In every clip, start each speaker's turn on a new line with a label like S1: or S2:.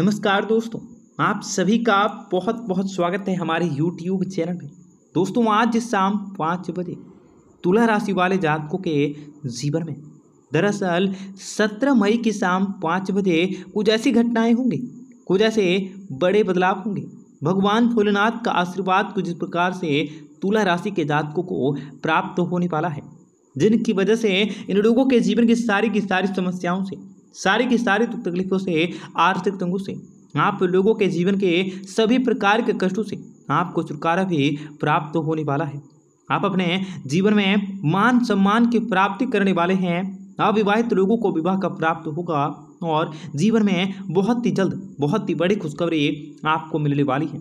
S1: नमस्कार दोस्तों आप सभी का बहुत बहुत स्वागत है हमारे यूट्यूब चैनल में दोस्तों आज शाम पाँच बजे तुला राशि वाले जातकों के जीवन में दरअसल सत्रह मई की शाम पाँच बजे कुछ ऐसी घटनाएं होंगी कुछ ऐसे बड़े बदलाव होंगे भगवान भोलेनाथ का आशीर्वाद कुछ इस प्रकार से तुला राशि के जातकों को प्राप्त होने वाला है जिनकी वजह से इन लोगों के जीवन की सारी की सारी समस्याओं से सारी की सारी दुख तकलीफों से आर्थिक तंगों से आप लोगों के जीवन के सभी प्रकार के कष्टों से आपको छुटकारा भी प्राप्त होने वाला है आप अपने जीवन में मान सम्मान की प्राप्ति करने वाले हैं अविवाहित लोगों को विवाह का प्राप्त होगा और जीवन में बहुत ही जल्द बहुत ही बड़ी खुशखबरी आपको मिलने वाली है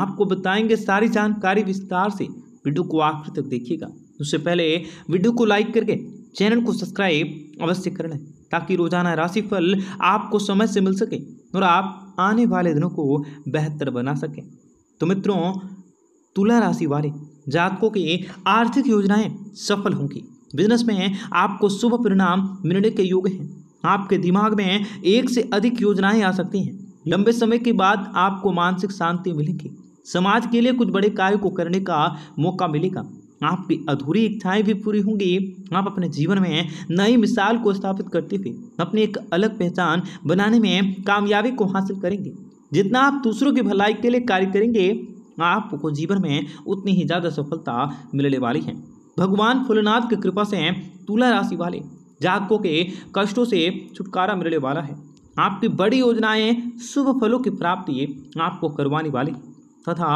S1: आपको बताएंगे सारी जानकारी विस्तार से वीडियो को आखिर तक देखिएगा उससे पहले वीडियो को लाइक करके चैनल को सब्सक्राइब अवश्य कर लें ताकि रोजाना राशिफल आपको समय से मिल सके और आप आने वाले दिनों को बेहतर बना सकें तो मित्रों तुला राशि वाले जातकों की आर्थिक योजनाएं सफल होंगी बिजनेस में आपको शुभ परिणाम मिलने के योग हैं आपके दिमाग में एक से अधिक योजनाएं आ सकती हैं लंबे समय के बाद आपको मानसिक शांति मिलेगी समाज के लिए कुछ बड़े कार्य को करने का मौका मिलेगा आपकी अधूरी इच्छाएं भी पूरी होंगी आप अपने जीवन में नई मिसाल को स्थापित करते हुए अपनी एक अलग पहचान बनाने में कामयाबी को हासिल करेंगे जितना आप दूसरों की भलाई के लिए कार्य करेंगे आपको जीवन में उतनी ही ज़्यादा सफलता मिलने वाली है भगवान भोलेनाथ की कृपा से तुला राशि वाले जातकों के कष्टों से छुटकारा मिलने वाला है आपकी बड़ी योजनाएं शुभ फलों की प्राप्ति आपको करवाने वाली तथा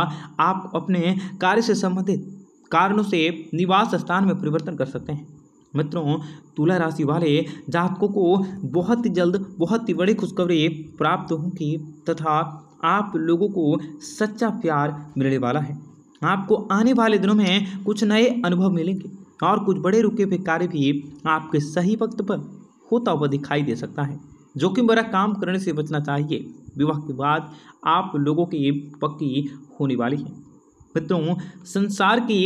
S1: आप अपने कार्य से संबंधित कारणों से निवास स्थान में परिवर्तन कर सकते हैं मित्रों तुला राशि वाले जातकों को बहुत ही जल्द बहुत ही बड़ी खुशखबरी प्राप्त होगी तथा आप लोगों को सच्चा प्यार मिलने वाला है आपको आने वाले दिनों में कुछ नए अनुभव मिलेंगे और कुछ बड़े रुके हुए कार्य भी आपके सही वक्त पर होता हुआ दिखाई दे सकता है जोखिम भरा काम करने से बचना चाहिए विवाह के बाद आप लोगों की पक्की होने वाली है मित्रों संसार की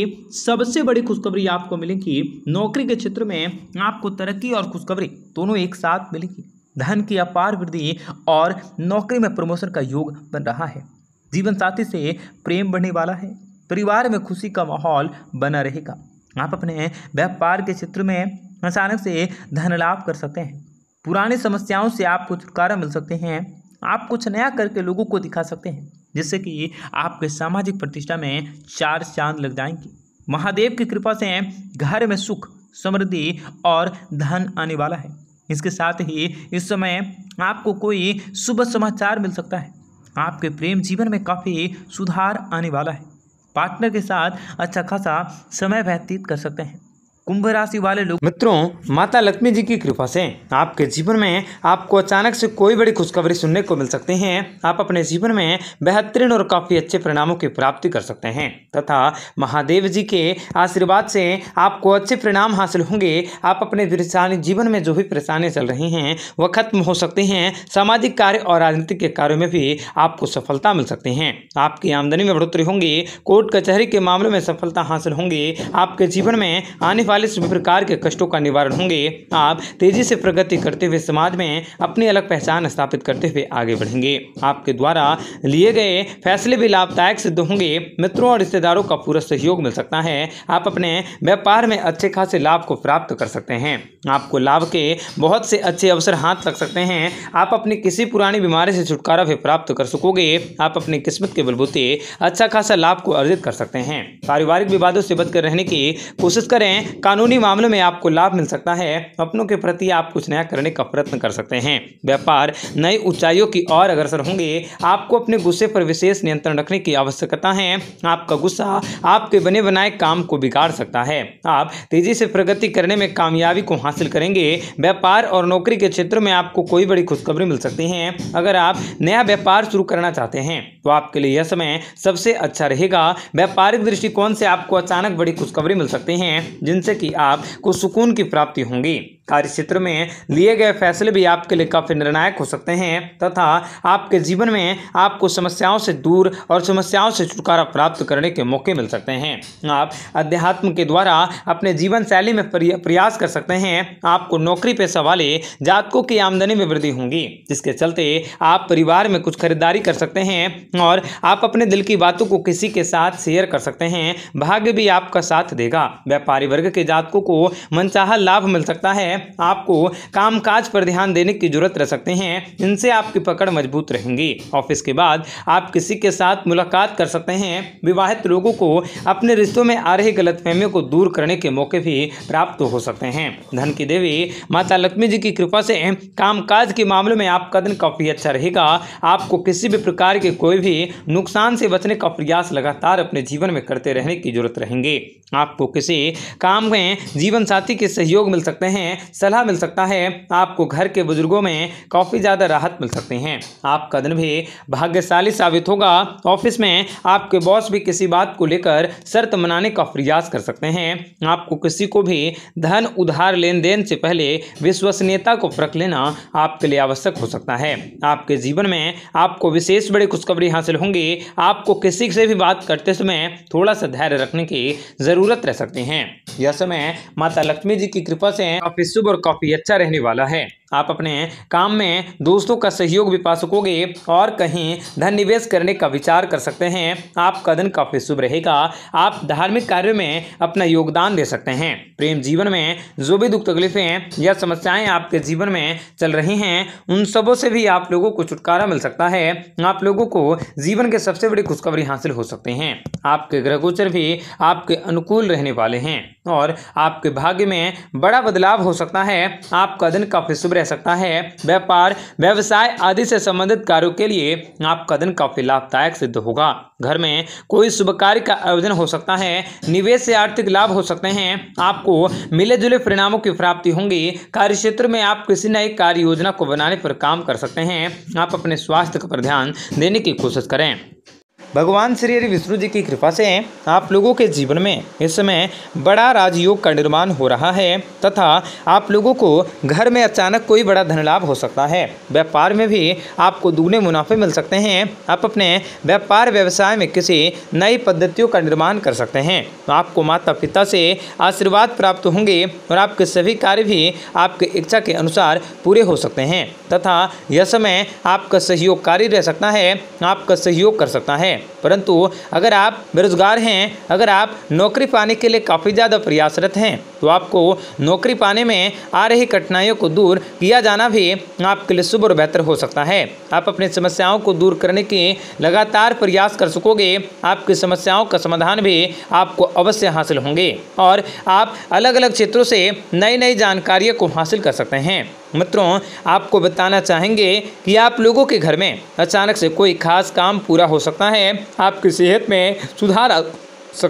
S1: सबसे बड़ी खुशखबरी आपको मिलेगी नौकरी के क्षेत्र में आपको तरक्की और खुशखबरी दोनों एक साथ मिलेगी धन की अपार वृद्धि और नौकरी में प्रमोशन का योग बन रहा है जीवन साथी से प्रेम बढ़ने वाला है परिवार में खुशी का माहौल बना रहेगा आप अपने व्यापार के क्षेत्र में अचानक से धन लाभ कर सकते हैं पुरानी समस्याओं से आपको छुटकारा मिल सकते हैं आप कुछ नया करके लोगों को दिखा सकते हैं जिससे कि आपके सामाजिक प्रतिष्ठा में चार चांद लग जाएंगे महादेव की कृपा से घर में सुख समृद्धि और धन आने वाला है इसके साथ ही इस समय आपको कोई शुभ समाचार मिल सकता है आपके प्रेम जीवन में काफ़ी सुधार आने वाला है पार्टनर के साथ अच्छा खासा समय व्यतीत कर सकते हैं कुंभ राशि वाले लोग मित्रों माता लक्ष्मी जी की कृपा से आपके जीवन में आपको अचानक से कोई बड़ी खुशखबरी सुनने को मिल सकती है आप अपने जीवन में बेहतरीन और काफी अच्छे परिणामों की प्राप्ति कर सकते हैं तथा महादेव जी के आशीर्वाद से आपको अच्छे परिणाम हासिल होंगे आप अपने परेशानी जीवन में जो भी परेशानियाँ चल रही हैं वह खत्म हो सकती हैं सामाजिक कार्य और राजनीतिक के कार्यों में भी आपको सफलता मिल सकती है आपकी आमदनी में बढ़ोतरी होंगी कोर्ट कचहरी के मामलों में सफलता हासिल होंगी आपके जीवन में आने वाले वाले सभी प्रकार के कष्टों का निवारण होंगे आप तेजी से प्रगति करते हुए समाज में अपनी अलग पहचान स्थापित करते हुए आगे बढ़ेंगे आपके द्वारा लिए गए फैसले भी लाभदायक सिद्ध होंगे मित्रों और रिश्तेदारों का पूरा सहयोग मिल सकता है आप अपने व्यापार में अच्छे खासे लाभ को प्राप्त कर सकते हैं आपको लाभ के बहुत से अच्छे अवसर हाथ लग सकते हैं आप अपनी किसी पुरानी बीमारी से छुटकारा भी प्राप्त कर सकोगे आप अपनी किस्मत के बलबूते अच्छा खासा लाभ को अर्जित कर सकते हैं पारिवारिक विवादों से बचकर रहने की कोशिश करें कानूनी मामलों में आपको लाभ मिल सकता है अपनों के प्रति आप कुछ नया करने का प्रयत्न कर सकते हैं व्यापार नई ऊंचाइयों की ओर अग्रसर होंगे आपको अपने गुस्से पर विशेष नियंत्रण रखने की आवश्यकता है आपका गुस्सा आपके बने बनाए काम को बिगाड़ सकता है आप तेजी से प्रगति करने में कामयाबी को हासिल करेंगे व्यापार और नौकरी के क्षेत्र में आपको कोई बड़ी खुशखबरी मिल सकती है अगर आप नया व्यापार शुरू करना चाहते हैं तो आपके लिए यह समय सबसे अच्छा रहेगा व्यापारिक दृष्टिकोण से आपको अचानक बड़ी खुशखबरी मिल सकती है जिनसे कि आपको सुकून की प्राप्ति होंगी कार्य क्षेत्र में लिए गए फैसले भी आपके लिए काफ़ी निर्णायक हो सकते हैं तथा आपके जीवन में आपको समस्याओं से दूर और समस्याओं से छुटकारा प्राप्त करने के मौके मिल सकते हैं आप अध्यात्म के द्वारा अपने जीवन शैली में प्रयास कर सकते हैं आपको नौकरी पेशा वाले जातकों की आमदनी में वृद्धि होंगी जिसके चलते आप परिवार में कुछ खरीदारी कर सकते हैं और आप अपने दिल की बातों को किसी के साथ शेयर कर सकते हैं भाग्य भी आपका साथ देगा व्यापारी वर्ग के जातकों को मनचाह लाभ मिल सकता है आपको कामकाज पर ध्यान देने की जरूरत रह सकते हैं इनसे आपकी पकड़ मजबूत रहेंगी ऑफिस के बाद आप किसी के साथ मुलाकात कर सकते हैं विवाहित लोगों को अपने रिश्तों में आ रही गलतफहमियों को दूर करने के मौके भी प्राप्त हो सकते हैं धन की देवी माता लक्ष्मी जी की कृपा से कामकाज के मामले में आपका दिन काफ़ी अच्छा रहेगा आपको किसी भी प्रकार के कोई भी नुकसान से बचने का प्रयास लगातार अपने जीवन में करते रहने की जरूरत रहेंगे आपको किसी काम में जीवन साथी के सहयोग मिल सकते हैं सलाह मिल सकता है आपको घर के बुजुर्गों में काफ़ी ज़्यादा राहत मिल सकते हैं आपका दिन भी भाग्यशाली साबित होगा ऑफिस में आपके बॉस भी किसी बात को लेकर शर्त मनाने का प्रयास कर सकते हैं आपको किसी को भी धन उधार लेन देन से पहले विश्वसनीयता को परख लेना आपके लिए आवश्यक हो सकता है आपके जीवन में आपको विशेष बड़ी खुशखबरी हासिल होंगी आपको किसी से भी बात करते समय थोड़ा सा धैर्य रखने की जरूरत रह सकते हैं यह समय माता लक्ष्मी जी की कृपा से ऑफिस शुभ और काफ़ी अच्छा रहने वाला है आप अपने काम में दोस्तों का सहयोग भी पा सकोगे और कहीं धन निवेश करने का विचार कर सकते हैं आपका दिन काफ़ी शुभ रहेगा आप धार्मिक कार्यों में अपना योगदान दे सकते हैं प्रेम जीवन में जो भी दुख तकलीफें या समस्याएं आपके जीवन में चल रही हैं उन सबों से भी आप लोगों को छुटकारा मिल सकता है आप लोगों को जीवन के सबसे बड़ी खुशखबरी हासिल हो सकते हैं आपके ग्रह गोचर भी आपके अनुकूल रहने वाले हैं और आपके भाग्य में बड़ा बदलाव हो सकता है आपका दिन काफ़ी शुभ रह सकता है व्यापार व्यवसाय आदि से संबंधित कार्यों के लिए आपका दिन काफी लाभदायक सिद्ध होगा घर में कोई शुभ कार्य का आयोजन हो सकता है निवेश से आर्थिक लाभ हो सकते हैं आपको मिले जुले परिणामों की प्राप्ति होंगी कार्य क्षेत्र में आप किसी नई कार्य योजना को बनाने पर काम कर सकते हैं आप अपने स्वास्थ्य पर ध्यान देने की कोशिश करें भगवान श्री हरि विष्णु जी की कृपा से आप लोगों के जीवन में इस समय बड़ा राजयोग का निर्माण हो रहा है तथा आप लोगों को घर में अचानक कोई बड़ा धन लाभ हो सकता है व्यापार में भी आपको दुगने मुनाफे मिल सकते हैं आप अपने व्यापार व्यवसाय में किसी नई पद्धतियों का निर्माण कर सकते हैं आपको माता पिता से आशीर्वाद प्राप्त होंगे और आपके सभी कार्य भी आपके इच्छा के अनुसार पूरे हो सकते हैं तथा यह समय आपका सहयोग कार्य रह सकता है आपका सहयोग कर सकता है परंतु अगर आप बेरोजगार हैं अगर आप नौकरी पाने के लिए काफ़ी ज़्यादा प्रयासरत हैं तो आपको नौकरी पाने में आ रही कठिनाइयों को दूर किया जाना भी आपके लिए शुभ और बेहतर हो सकता है आप अपनी समस्याओं को दूर करने की लगातार प्रयास कर सकोगे आपकी समस्याओं का समाधान भी आपको अवश्य हासिल होंगे और आप अलग अलग क्षेत्रों से नई नई जानकारियों को हासिल कर सकते हैं मित्रों आपको बताना चाहेंगे कि आप लोगों के घर में अचानक से कोई खास काम पूरा हो सकता है आपकी सेहत में सुधार